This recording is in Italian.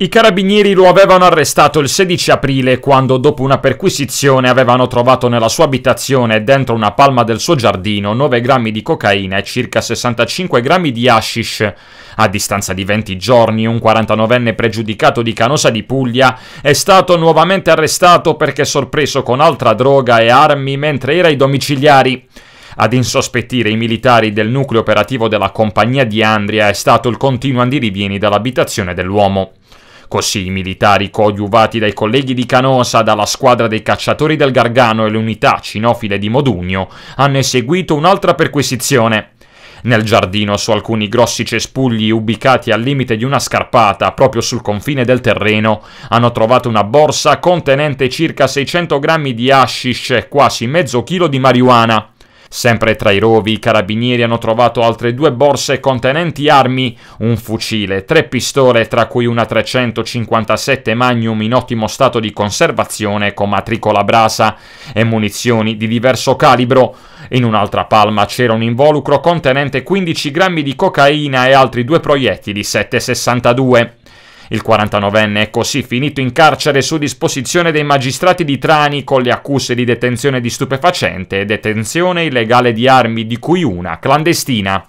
I carabinieri lo avevano arrestato il 16 aprile quando, dopo una perquisizione, avevano trovato nella sua abitazione, dentro una palma del suo giardino, 9 grammi di cocaina e circa 65 grammi di hashish. A distanza di 20 giorni, un 49enne pregiudicato di Canosa di Puglia è stato nuovamente arrestato perché sorpreso con altra droga e armi mentre era ai domiciliari. Ad insospettire i militari del nucleo operativo della compagnia di Andria è stato il continuo andirivieni dall'abitazione dell'uomo. Così i militari coadiuvati dai colleghi di Canosa, dalla squadra dei cacciatori del Gargano e le unità cinofile di Modugno hanno eseguito un'altra perquisizione. Nel giardino, su alcuni grossi cespugli ubicati al limite di una scarpata, proprio sul confine del terreno, hanno trovato una borsa contenente circa 600 grammi di hashish e quasi mezzo chilo di marijuana. Sempre tra i rovi i carabinieri hanno trovato altre due borse contenenti armi, un fucile, tre pistole tra cui una 357 Magnum in ottimo stato di conservazione con matricola brasa e munizioni di diverso calibro. In un'altra palma c'era un involucro contenente 15 grammi di cocaina e altri due proiettili 762. Il 49enne è così finito in carcere su disposizione dei magistrati di Trani con le accuse di detenzione di stupefacente e detenzione illegale di armi, di cui una clandestina.